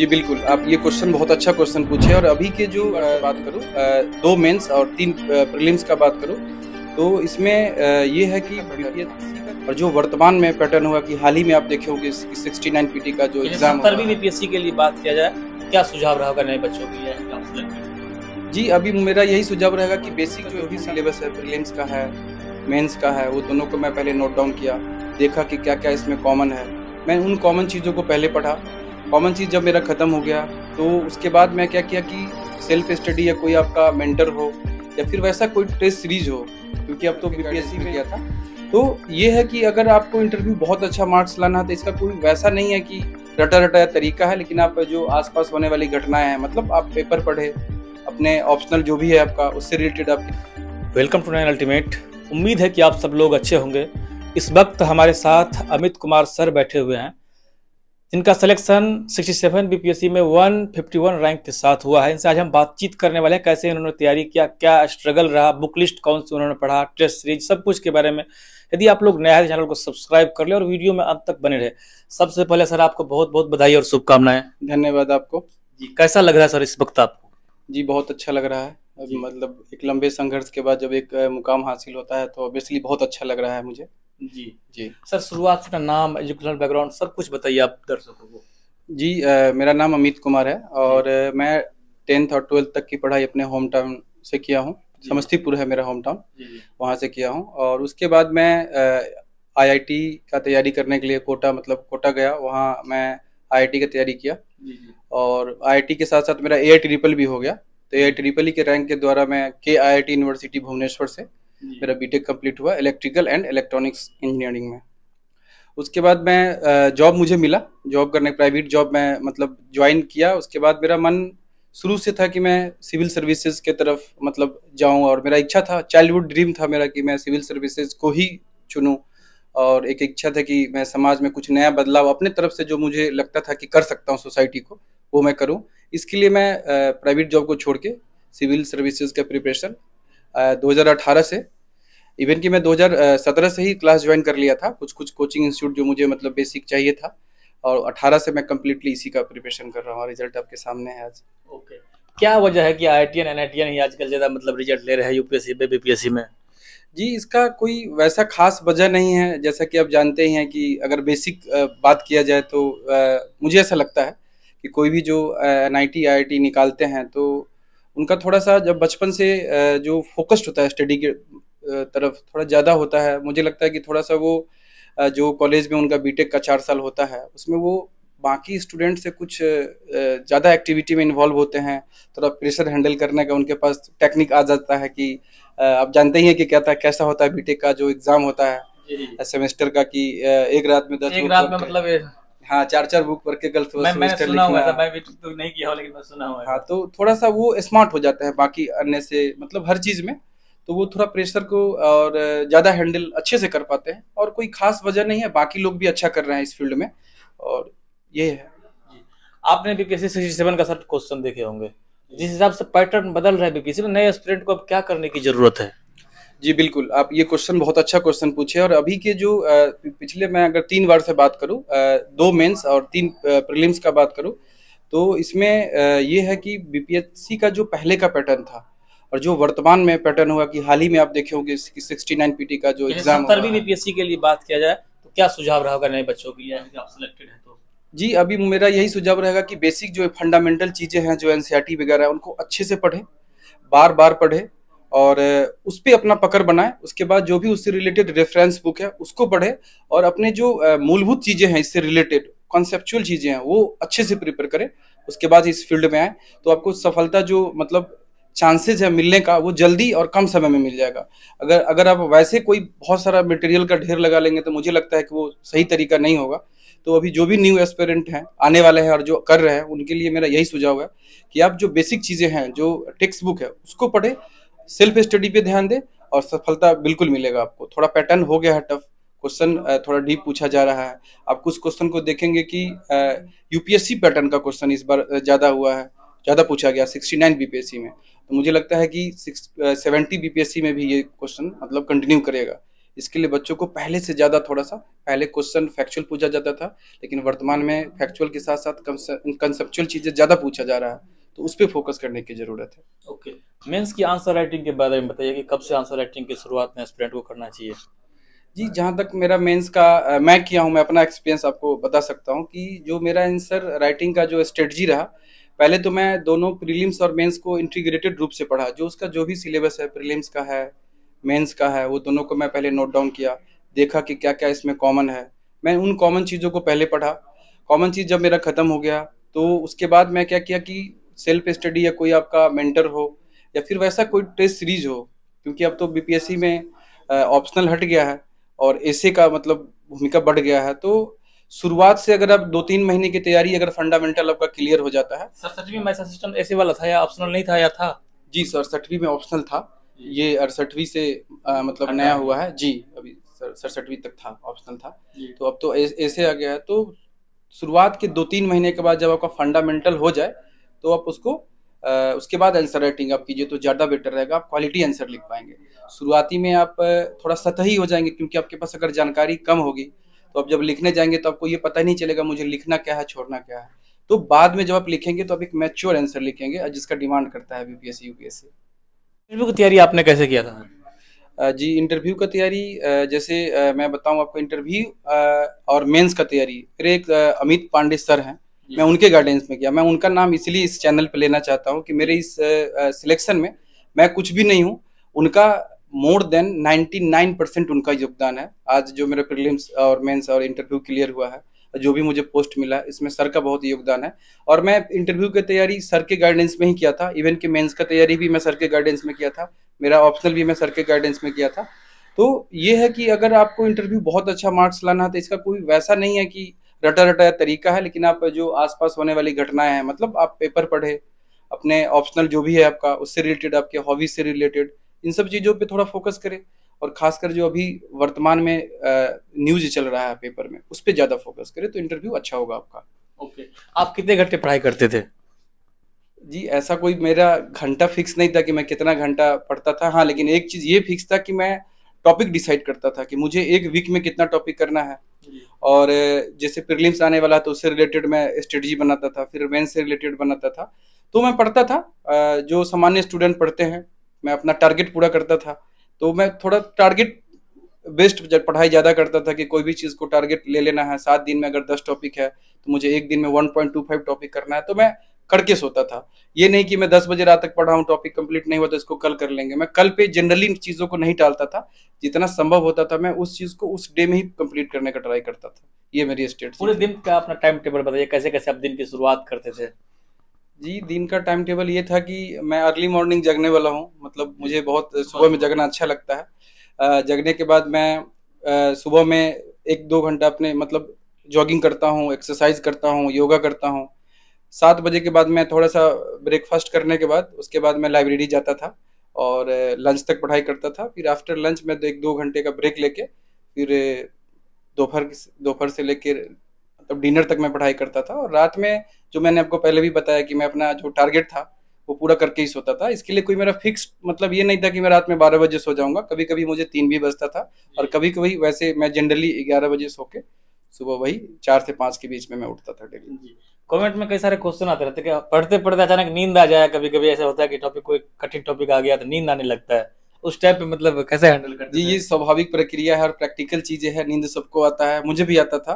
जी बिल्कुल आप ये क्वेश्चन बहुत अच्छा क्वेश्चन पूछे और अभी के जो बात करूँ दो मेंस और तीन प्रीलिम्स का बात करूँ तो इसमें ये है कि और जो वर्तमान में पैटर्न हुआ कि हाल ही में आप देखे होंगे सिक्सटी नाइन पी का जो एग्जाम बीपीएससी के लिए बात किया जाए क्या सुझाव रहेगा नए बच्चों के लिए जी अभी मेरा यही सुझाव रहेगा कि बेसिक जो भी सिलेबस है प्रीलिम्स का है मेंस का है वो दोनों को मैं पहले नोट डाउन किया देखा कि क्या क्या इसमें कॉमन है मैं उन कॉमन चीज़ों को पहले पढ़ा कॉमन चीज़ जब मेरा ख़त्म हो गया तो उसके बाद मैं क्या किया कि सेल्फ स्टडी या कोई आपका मेंटर हो या फिर वैसा कोई टेस्ट सीरीज हो क्योंकि अब तो बीपीएससी में किया था तो ये है कि अगर आपको इंटरव्यू बहुत अच्छा मार्क्स लाना है तो इसका कोई वैसा नहीं है कि रटा रटा तरीका है लेकिन आप जो आसपास होने वाली घटनाएं हैं मतलब आप पेपर पढ़े अपने ऑप्शनल जो भी है आपका उससे रिलेटेड आप वेलकम टू नाइन अल्टीमेट उम्मीद है कि आप सब लोग अच्छे होंगे इस वक्त हमारे साथ अमित कुमार सर बैठे हुए हैं इनका सिलेक्शन 67 बीपीएससी में 151 रैंक के साथ हुआ है इनसे आज हम बातचीत करने वाले हैं कैसे इन्होंने तैयारी किया क्या स्ट्रगल रहा बुक लिस्ट कौन सी उन्होंने पढ़ा टेस्ट सीरीज सब कुछ के बारे में यदि आप लोग नया है चैनल को सब्सक्राइब कर ले और वीडियो में अब तक बने रहे सबसे पहले सर आपको बहुत बहुत बधाई और शुभकामनाएं धन्यवाद आपको जी कैसा लग रहा है सर इस वक्त आपको जी बहुत अच्छा लग रहा है मतलब एक लंबे संघर्ष के बाद जब एक मुकाम हासिल होता है तो ऑब्वियसली बहुत अच्छा लग रहा है मुझे जी जी सर शुरुआत से नाम एजुकेशनल बैकग्राउंड सब कुछ बताइए आप दर्शकों को जी आ, मेरा नाम अमित कुमार है और मैं टेंथ और ट्वेल्थ तक की पढ़ाई अपने होम टाउन से किया हूँ समस्तीपुर है मेरा होम टाउन वहाँ से किया हूँ और उसके बाद मैं आईआईटी का तैयारी करने के लिए कोटा मतलब कोटा गया वहाँ मैं आईआईटी का तैयारी किया और आईआईटी के साथ साथ मेरा ए ट्रिपल भी हो गया तो ए ट्रिपल ही के रैंक के द्वारा मैं के आईआईटी यूनिवर्सिटी भुवनेश्वर से मेरा बीटेक कंप्लीट हुआ इलेक्ट्रिकल एंड इलेक्ट्रॉनिक्स इंजीनियरिंग में उसके बाद मैं जॉब मुझे मिला जॉब करने प्राइवेट जॉब मैं मतलब ज्वाइन किया उसके बाद मेरा मन शुरू से था कि मैं सिविल सर्विसेज के तरफ मतलब जाऊं और मेरा इच्छा था चाइल्डहुड ड्रीम था मेरा कि मैं सिविल सर्विसेज को ही चुनूं और एक इच्छा था कि मैं समाज में कुछ नया बदलाव अपने तरफ से जो मुझे लगता था कि कर सकता हूँ सोसाइटी को वो मैं करूँ इसके लिए मैं प्राइवेट जॉब को छोड़ के सिविल सर्विसेज का प्रिपरेशन 2018 से इवन कि मैं 2017 से ही क्लास ज्वाइन कर लिया था कुछ कुछ कोचिंग इंस्टीट्यूट जो मुझे मतलब बेसिक चाहिए था और 18 से मैं कम्प्लीटली इसी का प्रिपरेशन कर रहा हूँ रिजल्ट आपके सामने है आज ओके okay. क्या वजह है कि आई टी एन ही आजकल ज़्यादा मतलब रिजल्ट ले रहे हैं यूपीएससी में बीपीएससी में जी इसका कोई वैसा खास वजह नहीं है जैसा कि आप जानते ही हैं कि अगर बेसिक बात किया जाए तो मुझे ऐसा लगता है कि कोई भी जो एन आई निकालते हैं तो उनका थोड़ा सा जब बचपन से जो फोकस्ड होता है स्टडी के तरफ थोड़ा ज़्यादा होता है मुझे लगता है कि थोड़ा सा वो जो कॉलेज में उनका बीटेक का चार साल होता है उसमें वो बाकी स्टूडेंट से कुछ ज़्यादा एक्टिविटी में इन्वॉल्व होते हैं थोड़ा प्रेशर हैंडल करने का उनके पास टेक्निक आ जाता है कि आप जानते ही हैं कि क्या था कैसा होता है बीटेक का जो एग्ज़ाम होता है सेमेस्टर का कि एक रात में दस एक रात में मतलब हाँ चार चार बुक पढ़ के गर्ल्स मैं, सुना हुआ था मैं भी तो नहीं किया लेकिन मैं सुना हुआ हाँ तो थोड़ा सा वो स्मार्ट हो जाता है बाकी अन्य से मतलब हर चीज में तो वो थोड़ा प्रेशर को और ज़्यादा हैंडल अच्छे से कर पाते हैं और कोई खास वजह नहीं है बाकी लोग भी अच्छा कर रहे हैं इस फील्ड में और ये है आपने बीपीएससी सिक्सटी सेवन का सर क्वेश्चन देखे होंगे जिस हिसाब से पैटर्न बदल रहा है बीपीएससी में नए स्टूडेंट को अब क्या करने की जरूरत है जी बिल्कुल आप ये क्वेश्चन बहुत अच्छा क्वेश्चन पूछे और अभी के जो पिछले मैं अगर तीन बार से बात करूँ दो मेंस और तीन प्रीलिम्स का बात करूँ तो इसमें ये है कि बीपीएससी का जो पहले का पैटर्न था और जो वर्तमान में पैटर्न हुआ कि हाल ही में आप देखे होंगे सिक्सटी नाइन का जो एग्जाम बीपीएससी के लिए बात किया जाए तो क्या सुझाव रहेगा नए बच्चों के लिए आप सिलेक्टेड हैं तो जी अभी मेरा यही सुझाव रहेगा कि बेसिक जो फंडामेंटल चीजें हैं जो एनसीआर e वगैरह उनको अच्छे से पढ़े बार बार पढ़े और उस पर अपना पकड़ बनाए उसके बाद जो भी उससे रिलेटेड रेफरेंस बुक है उसको पढ़े और अपने जो मूलभूत चीज़ें हैं इससे रिलेटेड कॉन्सेप्चुअल चीज़ें हैं वो अच्छे से प्रिपेयर करें उसके बाद इस फील्ड में आए तो आपको सफलता जो मतलब चांसेस है मिलने का वो जल्दी और कम समय में मिल जाएगा अगर अगर आप वैसे कोई बहुत सारा मटेरियल का ढेर लगा लेंगे तो मुझे लगता है कि वो सही तरीका नहीं होगा तो अभी जो भी न्यू एस्पेरेंट हैं आने वाले हैं और जो कर रहे हैं उनके लिए मेरा यही सुझाव है कि आप जो बेसिक चीज़ें हैं जो टेक्स्ट बुक है उसको पढ़ें सेल्फ स्टडी पे ध्यान दे और सफलता बिल्कुल मिलेगा आपको थोड़ा पैटर्न हो गया है टफ क्वेश्चन थोड़ा डीप पूछा जा रहा है आप कुछ क्वेश्चन को देखेंगे कि यूपीएससी पैटर्न का क्वेश्चन इस बार ज़्यादा हुआ है ज़्यादा पूछा गया 69 बीपीएससी में तो मुझे लगता है कि सिक्स सेवेंटी बीपीएससी में भी ये क्वेश्चन मतलब कंटिन्यू करेगा इसके लिए बच्चों को पहले से ज़्यादा थोड़ा सा पहले क्वेश्चन फैक्चुअल पूछा जाता था लेकिन वर्तमान में फैक्चुअल के साथ साथ कंसेप्चुअल चीज़ें ज़्यादा पूछा जा रहा है तो उस पर फोकस करने की ज़रूरत है ओके मेंस की आंसर राइटिंग के बारे में बताइए कि कब से आंसर राइटिंग की शुरुआत में स्टूडेंट को करना चाहिए जी जहाँ तक मेरा मेंस का मैं किया हूँ मैं अपना एक्सपीरियंस आपको बता सकता हूँ कि जो मेरा आंसर राइटिंग का जो स्ट्रेटजी रहा पहले तो मैं दोनों प्रीलिम्स और मेंस को इंटीग्रेटेड रूप से पढ़ा जो उसका जो भी सिलेबस है प्रीलिम्स का है मेंस का है वो दोनों को मैं पहले नोट डाउन किया देखा कि क्या क्या इसमें कॉमन है मैं उन कॉमन चीज़ों को पहले पढ़ा कॉमन चीज़ जब मेरा ख़त्म हो गया तो उसके बाद मैं क्या किया कि सेल्फ स्टडी या कोई आपका मेंटर हो या फिर वैसा कोई टेस्ट सीरीज हो क्योंकि अब तो बीपीएससी में ऑप्शनल हट गया है और ऐसे का मतलब भूमिका बढ़ गया है तो शुरुआत से अगर आप दो तीन महीने की तैयारी अगर फंडामेंटल आपका क्लियर हो जाता है सर सचवी में ऐसा सिस्टम ऐसे वाला था या ऑप्शनल नहीं था या था जी सर सठवीं में ऑप्शनल था ये अड़सठवीं से आ, मतलब नया हुआ है जी अभी सड़सठवीं तक था ऑप्शनल था तो अब तो ऐसे आ गया है तो शुरुआत के दो तीन महीने के बाद जब आपका फंडामेंटल हो जाए तो आप उसको उसके बाद आंसर राइटिंग आप कीजिए तो ज़्यादा बेटर रहेगा आप क्वालिटी आंसर लिख पाएंगे शुरुआती में आप थोड़ा सतही हो जाएंगे क्योंकि आपके पास अगर जानकारी कम होगी तो आप जब लिखने जाएंगे तो आपको ये पता नहीं चलेगा मुझे लिखना क्या है छोड़ना क्या है तो बाद में जब आप लिखेंगे तो आप एक मैच्योर आंसर लिखेंगे जिसका डिमांड करता है बीपीएससी यूपीएससी इंटरव्यू की तैयारी आपने कैसे किया था जी इंटरव्यू का तैयारी जैसे मैं बताऊं आपको इंटरव्यू और मेंस का तैयारी एक अमित पांडे सर हैं मैं उनके गाइडेंस में किया मैं उनका नाम इसलिए इस चैनल पर लेना चाहता हूँ कि मेरे इस सिलेक्शन में मैं कुछ भी नहीं हूँ उनका मोर देन 99 परसेंट उनका योगदान है आज जो मेरा प्रीलिम्स और मेंस और इंटरव्यू क्लियर हुआ है जो भी मुझे पोस्ट मिला इसमें सर का बहुत योगदान है और मैं इंटरव्यू की तैयारी सर के गाइडेंस में ही किया था इवन के मेंस का तैयारी भी मैं सर के गाइडेंस में किया था मेरा ऑप्शनल भी मैं सर के गाइडेंस में किया था तो ये है कि अगर आपको इंटरव्यू बहुत अच्छा मार्क्स लाना है तो इसका कोई वैसा नहीं है कि रटा रटा तरीका है लेकिन आप जो आसपास होने वाली घटनाएं हैं मतलब आप पेपर पढ़े अपने ऑप्शनल जो भी है आपका उससे रिलेटेड आपके हॉबीज से रिलेटेड इन सब चीज़ों पे थोड़ा फोकस करें और खासकर जो अभी वर्तमान में न्यूज चल रहा है पेपर में उस पर ज़्यादा फोकस करें तो इंटरव्यू अच्छा होगा आपका ओके आप कितने घंटे पढ़ाई करते थे जी ऐसा कोई मेरा घंटा फिक्स नहीं था कि मैं कितना घंटा पढ़ता था हाँ लेकिन एक चीज़ ये फिक्स था कि मैं टॉपिक डिसाइड करता था कि मुझे एक वीक में कितना टॉपिक करना है और जैसे प्रिलिम्स आने वाला तो उससे रिलेटेड मैं स्ट्रेटजी बनाता था फिर वेन से रिलेटेड बनाता था तो मैं पढ़ता था जो सामान्य स्टूडेंट पढ़ते हैं मैं अपना टारगेट पूरा करता था तो मैं थोड़ा टारगेट बेस्ट पढ़ाई ज़्यादा करता था कि कोई भी चीज़ को टारगेट ले लेना है सात दिन में अगर दस टॉपिक है तो मुझे एक दिन में one point two five topic करना है तो मैं करके सोता था ये नहीं कि मैं दस बजे रात तक पढ़ा हूँ टॉपिक कंप्लीट नहीं हुआ तो इसको कल कर लेंगे मैं कल पे जनरली चीज़ों को नहीं टालता था जितना संभव होता था मैं उस चीज़ को उस डे में ही कंप्लीट करने का ट्राई करता था ये मेरी स्टेट पूरे दिन का अपना टाइम टेबल बताइए कैसे कैसे आप दिन की शुरुआत करते थे जी दिन का टाइम टेबल ये था कि मैं अर्ली मॉर्निंग जगने वाला हूँ मतलब मुझे बहुत सुबह में जगना अच्छा लगता है जगने के बाद मैं सुबह में एक दो घंटा अपने मतलब जॉगिंग करता हूँ एक्सरसाइज करता हूँ योगा करता हूँ सात बजे के बाद मैं थोड़ा सा ब्रेकफास्ट करने के बाद उसके बाद मैं लाइब्रेरी जाता था और लंच तक पढ़ाई करता था फिर आफ्टर लंच मैं तो एक दो घंटे का ब्रेक लेके फिर दोपहर दोपहर से लेकर मतलब डिनर तक मैं पढ़ाई करता था और रात में जो मैंने आपको पहले भी बताया कि मैं अपना जो टारगेट था वो पूरा करके ही सोता था इसके लिए कोई मेरा फिक्स मतलब ये नहीं था कि मैं रात में बारह बजे सो जाऊंगा कभी कभी मुझे तीन भी बजता था और कभी कभी वैसे मैं जनरली ग्यारह बजे सो के सुबह वही चार से पाँच के बीच में मैं उठता था डेली कमेंट में कई सारे क्वेश्चन आते रहते हैं पढ़ते पढ़ते अचानक नींद आ जाए कभी कभी ऐसा होता है कि टॉपिक कोई कठिन टॉपिक आ गया तो नींद आने लगता है उस टाइप पे मतलब कैसे हैंडल करते जी ये स्वाभाविक प्रक्रिया है और प्रैक्टिकल चीजें है नींद सबको आता है मुझे भी आता था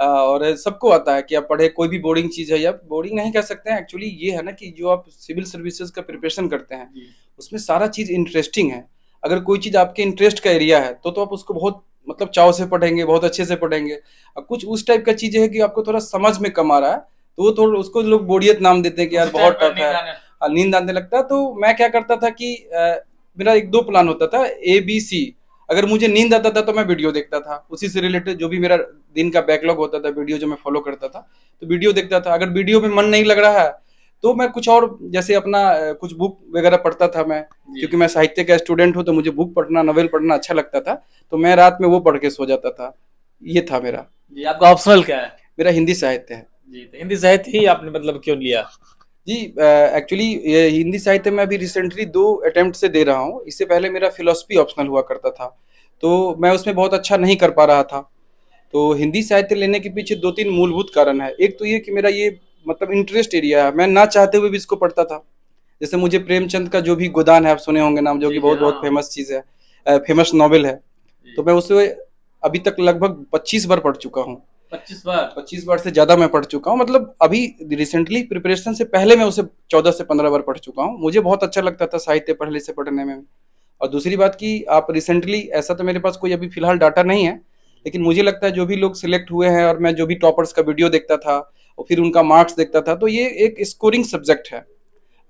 आ, और सबको आता है कि आप पढ़े कोई भी बोर्डिंग चीज है या बोर्डिंग नहीं कह सकते हैं एक्चुअली ये है ना कि जो आप सिविल सर्विसेज का प्रिपरेशन करते हैं उसमें सारा चीज इंटरेस्टिंग है अगर कोई चीज आपके इंटरेस्ट का एरिया है तो तो आप उसको बहुत मतलब चाव से पढ़ेंगे बहुत अच्छे से पढ़ेंगे कुछ उस टाइप का चीज है कि आपको थोड़ा समझ में कम आ रहा है तो वो थोड़ा उसको लोग बोरियत नाम देते हैं कि यार बहुत टफ है हाँ, नींद आने लगता है तो मैं क्या करता था कि आ, मेरा एक दो प्लान होता था ए बी सी अगर मुझे नींद आता था तो मैं वीडियो देखता था उसी से रिलेटेड जो भी मेरा दिन का बैकलॉग होता था वीडियो जो मैं फॉलो करता था तो वीडियो देखता था अगर वीडियो में मन नहीं लग रहा है तो मैं कुछ और जैसे अपना कुछ बुक वगैरह पढ़ता था मैं क्योंकि मैं साहित्य का स्टूडेंट हूँ तो मुझे बुक पढ़ना नॉवेल पढ़ना अच्छा लगता था तो मैं रात में वो पढ़ के सो जाता था ये था मेरा ये आपका ऑप्शनल क्या है मेरा हिंदी साहित्य है तो हिंदी साहित्य ही आपने मतलब क्यों लिया जी एक्चुअली हिंदी साहित्य में अभी रिसेंटली दो अटेम्प्ट से दे रहा हूँ इससे पहले मेरा फिलोसफी ऑप्शनल हुआ करता था तो मैं उसमें बहुत अच्छा नहीं कर पा रहा था तो हिंदी साहित्य लेने के पीछे दो तीन मूलभूत कारण है एक तो ये कि मेरा ये मतलब इंटरेस्ट एरिया है मैं ना चाहते हुए भी इसको पढ़ता था जैसे मुझे प्रेमचंद का जो भी गोदान है आप सुने होंगे नाम जो कि बहुत बहुत फेमस हाँ। चीज़ है फेमस नॉवेल है तो मैं उसे अभी तक लगभग पच्चीस बार पढ़ चुका हूँ पच्चीस बार पच्चीस बार से ज्यादा मैं पढ़ चुका हूँ मतलब अभी रिसेंटली प्रिपरेशन से पहले मैं उसे चौदह से पंद्रह बार पढ़ चुका हूँ मुझे बहुत अच्छा लगता था साहित्य पहले से पढ़ने में और दूसरी बात की आप रिसेंटली ऐसा तो मेरे पास कोई अभी फिलहाल डाटा नहीं है लेकिन मुझे लगता है जो भी लोग सिलेक्ट हुए हैं और मैं जो भी टॉपर्स का वीडियो देखता था और फिर उनका मार्क्स देखता था तो ये एक स्कोरिंग सब्जेक्ट है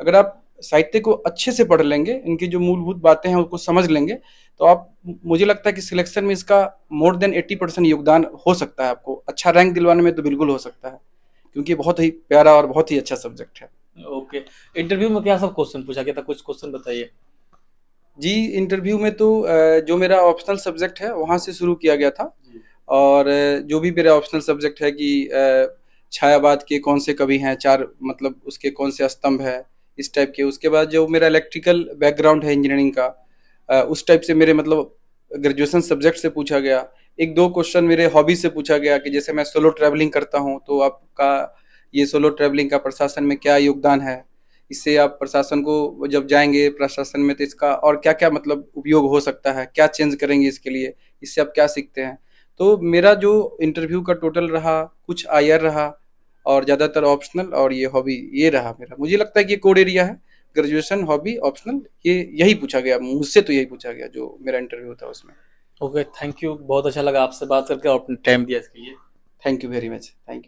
अगर आप साहित्य को अच्छे से पढ़ लेंगे इनकी जो मूलभूत बातें हैं उनको समझ लेंगे तो आप मुझे लगता है कि सिलेक्शन में इसका मोर देन एट्टी परसेंट योगदान हो सकता है आपको अच्छा रैंक दिलवाने में तो बिल्कुल हो सकता है क्योंकि बहुत ही प्यारा और बहुत ही अच्छा सब्जेक्ट है ओके okay. इंटरव्यू में क्या सब क्वेश्चन पूछा गया था कुछ क्वेश्चन बताइए जी इंटरव्यू में तो जो मेरा ऑप्शनल सब्जेक्ट है वहाँ से शुरू किया गया था और जो भी मेरा ऑप्शनल सब्जेक्ट है कि छायावाद के कौन से कवि हैं चार मतलब उसके कौन से स्तंभ है इस टाइप के उसके बाद जो मेरा इलेक्ट्रिकल बैकग्राउंड है इंजीनियरिंग का उस टाइप से मेरे मतलब ग्रेजुएशन सब्जेक्ट से पूछा गया एक दो क्वेश्चन मेरे हॉबी से पूछा गया कि जैसे मैं सोलो ट्रैवलिंग करता हूँ तो आपका ये सोलो ट्रैवलिंग का प्रशासन में क्या योगदान है इससे आप प्रशासन को जब जाएंगे प्रशासन में तो इसका और क्या क्या मतलब उपयोग हो सकता है क्या चेंज करेंगे इसके लिए इससे आप क्या सीखते हैं तो मेरा जो इंटरव्यू का टोटल रहा कुछ आयर रहा और ज़्यादातर ऑप्शनल और ये हॉबी ये रहा मेरा मुझे लगता है कि ये कोड एरिया है ग्रेजुएशन हॉबी ऑप्शनल ये यही पूछा गया मुझसे तो यही पूछा गया जो मेरा इंटरव्यू था उसमें ओके थैंक यू बहुत अच्छा लगा आपसे बात करके और टाइम दिया इसके लिए thank you very much thank you